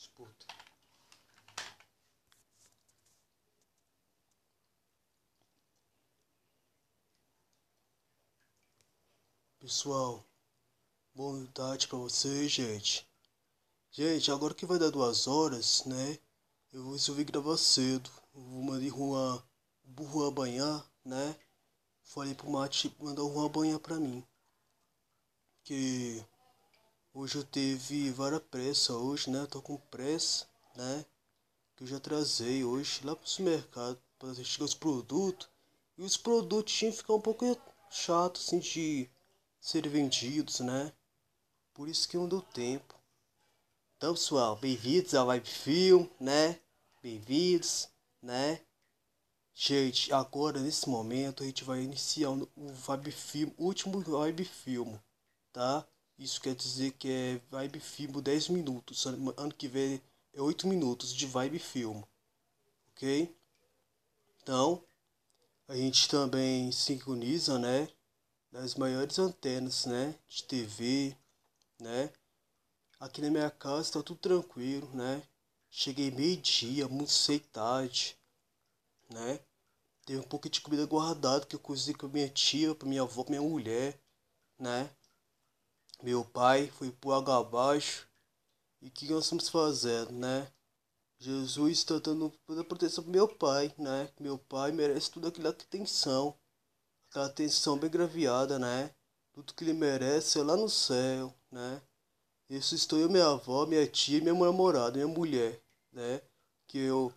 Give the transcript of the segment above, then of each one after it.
disputa. Pessoal, boa tarde pra vocês, gente. Gente, agora que vai dar duas horas, né? Eu resolvi gravar cedo. Eu vou mandar Juan, o Juan banhar, né? Falei pro Mate mandar o banhar pra mim. Que Hoje eu tive várias pressa hoje, né? tô com pressa, né? Que eu já trazei hoje lá pro supermercado para testar os produtos. E os produtos tinham que ficar um pouco chato assim de ser vendidos, né? Por isso que não deu tempo. Então, pessoal, bem-vindos ao Vibe Film, né? Bem-vindos, né? Gente, agora nesse momento a gente vai iniciar o Vibe Film, último Vibe Film, tá? Isso quer dizer que é vibe filmo 10 minutos. Ano que vem é 8 minutos de vibe filmo. Ok? Então, a gente também sincroniza, né? Das maiores antenas, né? De TV, né? Aqui na minha casa tá tudo tranquilo, né? Cheguei meio-dia, almocei tarde, né? tem um pouco de comida guardada que eu cozinhei com minha tia, pra minha avó, pra minha mulher, né? Meu pai foi pro água abaixo. E o que nós estamos fazendo, né? Jesus está dando toda a proteção pro meu pai, né? Meu pai merece tudo aquilo que atenção. Aquela atenção bem graviada, né? Tudo que ele merece é lá no céu, né? Isso estou eu, minha avó, minha tia, minha namorada, minha mulher, né? Que eu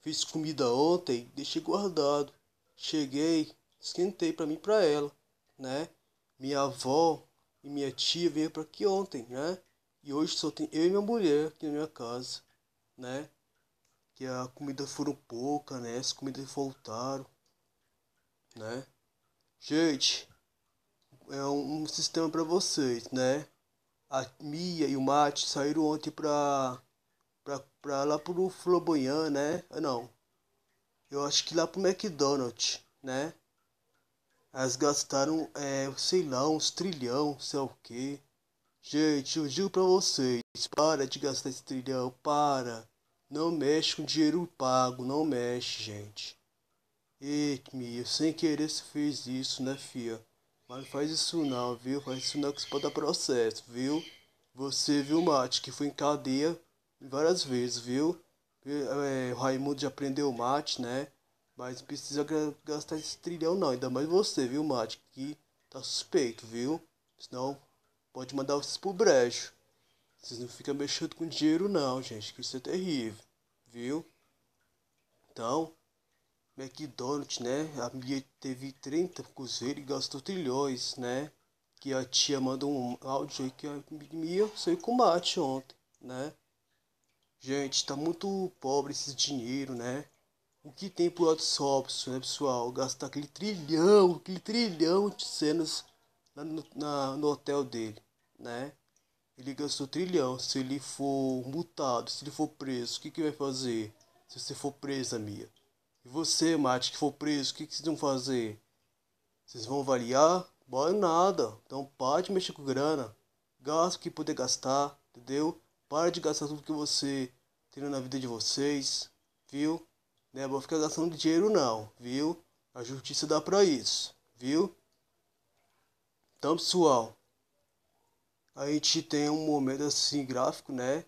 fiz comida ontem, deixei guardado. Cheguei, esquentei para mim para ela, né? Minha avó e minha tia veio para aqui ontem, né? E hoje só tem eu e minha mulher aqui na minha casa, né? Que a comida foram pouca, né? As comidas faltaram, né? Gente, é um, um sistema para vocês, né? A Mia e o Mate saíram ontem pra, pra, pra lá pro Floboyan, né? Ah, não, eu acho que lá pro McDonald's, né? Elas gastaram, é, sei lá, uns trilhão, sei lá o que. Gente, eu digo pra vocês, para de gastar esse trilhão, para. Não mexe com dinheiro pago, não mexe, gente. Eita, meu, sem querer você fez isso, né, fia? Mas não faz isso não, viu? Faz isso não que você pode dar processo, viu? Você, viu, Mate, que foi em cadeia várias vezes, viu? É, o Raimundo já prendeu o Mate, né? Mas precisa gastar esse trilhão não, ainda mais você, viu, Mate? Que tá suspeito, viu? Senão pode mandar vocês pro brejo. Vocês não ficam mexendo com dinheiro não, gente, que isso é terrível, viu? Então, McDonald's, né? A minha teve 30 cozer e gastou trilhões, né? Que a tia mandou um áudio aí que a minha saiu com mate ontem, né? Gente, tá muito pobre esse dinheiro, né? o que tem pro Adsobson, né, pessoal? Gastar aquele trilhão, aquele trilhão de cenas na, na, no hotel dele, né? Ele gastou trilhão. Se ele for multado, se ele for preso, o que, que vai fazer? Se você for presa, Mia. E você, Mate, que for preso, o que, que vocês vão fazer? Vocês vão variar? Bora nada. Então para de mexer com grana. Gasta o que puder gastar, entendeu? Para de gastar tudo que você tem na vida de vocês, viu? né? ficar de dinheiro não, viu? A justiça dá pra isso, viu? Então, pessoal, a gente tem um momento assim gráfico, né?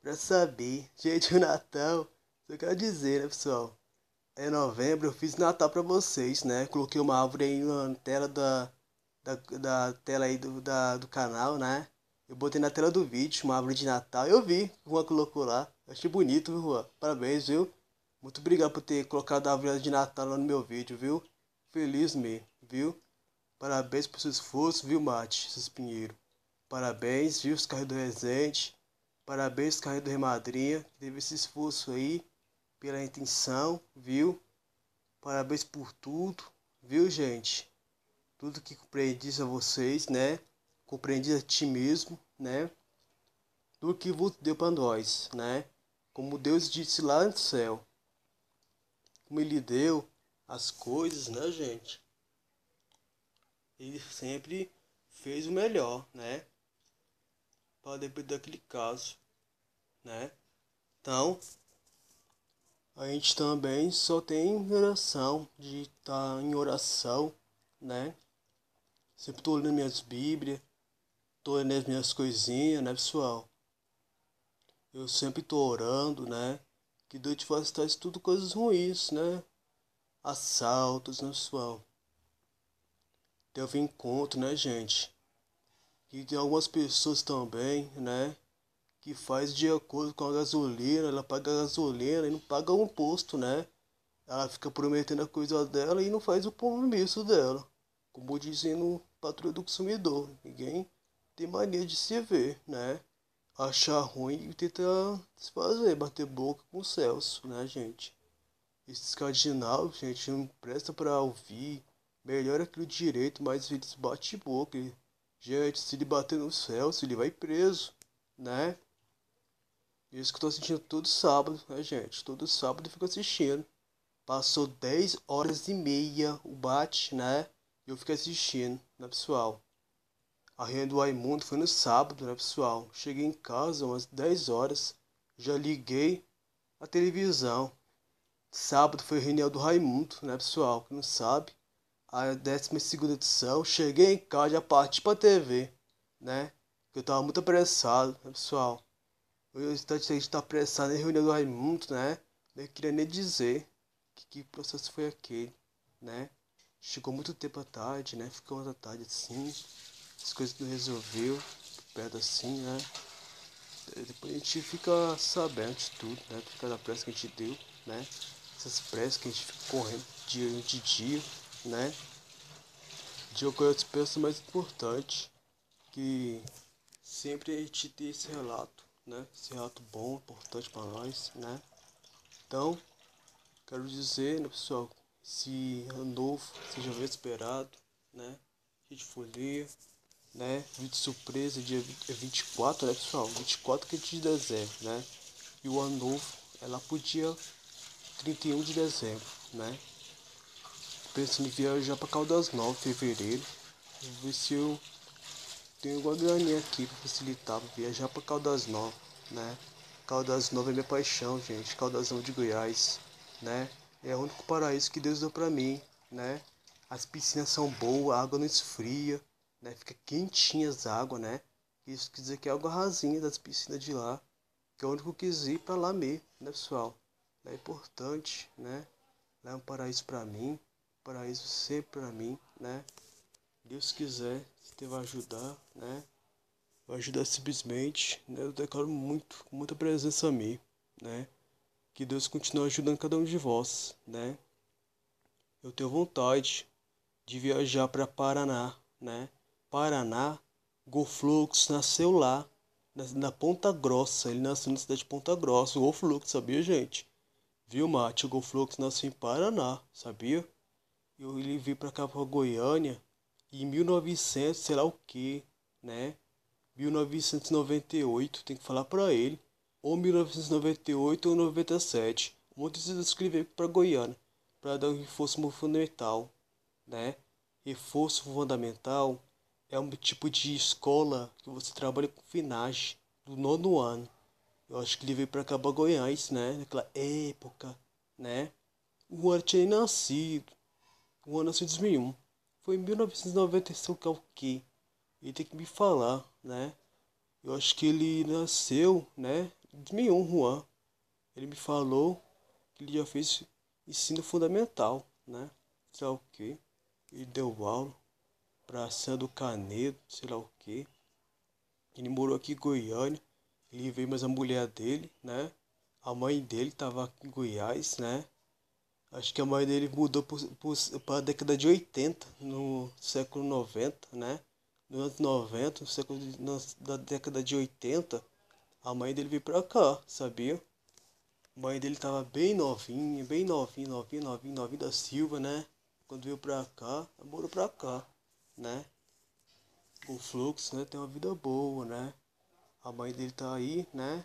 Pra saber. Gente, o Natal, só quero dizer, né, pessoal? é novembro eu fiz Natal pra vocês, né? Coloquei uma árvore aí na tela da, da, da tela aí do, da, do canal, né? Eu botei na tela do vídeo uma árvore de Natal. Eu vi, o Juan colocou lá. Achei bonito, viu, Juan? Parabéns, viu? Muito obrigado por ter colocado a árvore de Natal lá no meu vídeo, viu? Feliz mesmo, viu? Parabéns pelo seu esforço, viu, Mate, seus Pinheiro? Parabéns, viu, os carros do Resende. Parabéns, carros do Remadrinha, que teve esse esforço aí, pela intenção, viu? Parabéns por tudo, viu, gente? Tudo que compreendi a vocês, né? Compreendi a ti mesmo, né? Tudo que você deu pra nós, né? Como Deus disse lá no céu, como ele deu as coisas, né, gente? Ele sempre fez o melhor, né? Para depender daquele caso, né? Então, a gente também só tem oração, de estar tá em oração, né? Sempre tô lendo minhas bíblias, tô lendo as minhas coisinhas, né, pessoal? Eu sempre tô orando, né? que noites florestais tudo coisas ruins, né? Assaltos, né, pessoal? Teve encontro, né, gente? E tem algumas pessoas também, né? Que faz de acordo com a gasolina, ela paga a gasolina e não paga um posto, né? Ela fica prometendo a coisa dela e não faz o compromisso dela. Como no patrulha do consumidor, ninguém tem mania de se ver, né? achar ruim e tentar se fazer, bater boca com o Celso, né, gente? Esses cardinal, gente, não presta para ouvir. Melhor aquilo direito, mas eles bate boca. gente, se ele bater no Celso, ele vai preso, né? É isso que eu tô assistindo todo sábado, né, gente? Todo sábado eu fico assistindo. Passou 10 horas e meia o bate, né? E eu fico assistindo, né, pessoal? A Reunião do Raimundo foi no sábado, né, pessoal? Cheguei em casa umas 10 horas, já liguei a televisão. Sábado foi a reunião do Raimundo, né, pessoal? Que não sabe. A 12 edição. Cheguei em casa, já parti pra TV, né? Eu tava muito apressado, né, pessoal? Eu tá apressado em reunião do Raimundo, né? Não queria nem dizer que, que processo foi aquele, né? Chegou muito tempo à tarde, né? Ficou à tarde assim as coisas não resolveu, perto assim, né? É, depois a gente fica sabendo de tudo, né? Por causa da pressa que a gente deu, né? Essas pressas que a gente fica correndo dia de dia, né? De ocorrer as peças mais importante, que sempre a gente tem esse relato, né? Esse relato bom, importante para nós, né? Então, quero dizer, né, pessoal, se ano novo seja bem esperado, né? A gente folia, né? Vídeo surpresa dia 20, 24, é né pessoal? 24 que é de dezembro, né? E o ano novo ela podia 31 de dezembro, né? Pensando em viajar para Caldas Novas, fevereiro. Vou ver se eu tenho alguma graninha aqui para facilitar pra viajar para Caldas Novas, né? Caldas Novas é minha paixão, gente. Caldas Novas de Goiás, né? É o único paraíso que Deus deu para mim, né? As piscinas são boas, a água não esfria, né? Fica quentinha as águas, né? Isso quer dizer que é água rasinha das piscinas de lá, que é onde eu quis ir para lá mesmo, né, pessoal? É importante, né? é um paraíso para mim, paraíso sempre para mim, né? Deus quiser, se Deus vai ajudar, né? Vai ajudar simplesmente, né? Eu declaro muito, com muita presença a mim, né? Que Deus continue ajudando cada um de vós, né? Eu tenho vontade de viajar para Paraná, né? Paraná, Goflux nasceu lá, na, na, Ponta Grossa. Ele nasceu na cidade de Ponta Grossa. O sabia, gente? Viu, Mate? O Gorflux nasceu em Paraná, sabia? E ele veio pra cá, pra Goiânia, em 1900, sei lá o que, né? 1998, tem que falar pra ele. Ou 1998 ou 97. o monte de escrever pra Goiânia, pra dar um reforço fundamental, né? Reforço fundamental é um tipo de escola que você trabalha com finagem do nono ano. Eu acho que ele veio para cá Goiás, né? Naquela época, né? O ano tinha nascido. O ano nasceu em 2001. Foi em 1995 que é o quê? Ele tem que me falar, né? Eu acho que ele nasceu, né? Em 2001, Juan. Ele me falou que ele já fez ensino fundamental, né? Sei lá o quê. Ele deu aula. Praça do Canedo, sei lá o que. Ele morou aqui em Goiânia. Ele veio mais a mulher dele, né? A mãe dele tava aqui em Goiás, né? Acho que a mãe dele mudou para a década de 80, no século 90, né? No anos 90, no século da década de 80, a mãe dele veio pra cá, sabia? A mãe dele tava bem novinha, bem novinha, novinha, novinha, novinha da Silva, né? Quando veio pra cá, morou pra cá né? O Flux, né, tem uma vida boa, né? A mãe dele tá aí, né?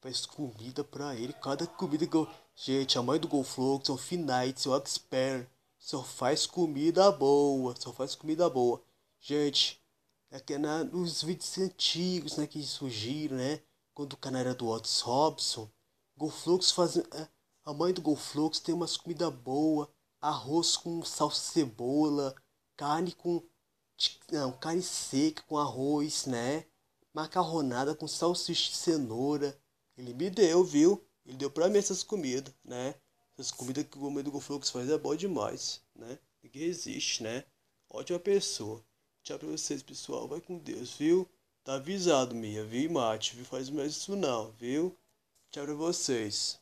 Faz comida pra ele, cada comida que eu... Gente, a mãe do Golflux é o Finite, o Expert. Só faz comida boa, só faz comida boa. Gente, é que é na, nos vídeos antigos, né, que surgiram, né? Quando o canal era do Otis Robson, Golflux faz... É, a mãe do Golflux tem umas comidas boas, arroz com sal cebola, carne com não, carne seca com arroz, né? Macarronada com salsicha e cenoura. Ele me deu, viu? Ele deu pra mim essas comidas, né? Essas comidas que o homem do Flux faz é bom demais, né? Ninguém resiste, né? Ótima pessoa. Tchau pra vocês, pessoal. Vai com Deus, viu? Tá avisado, Mia, viu? Mate, viu? Faz mais isso não, viu? Tchau pra vocês.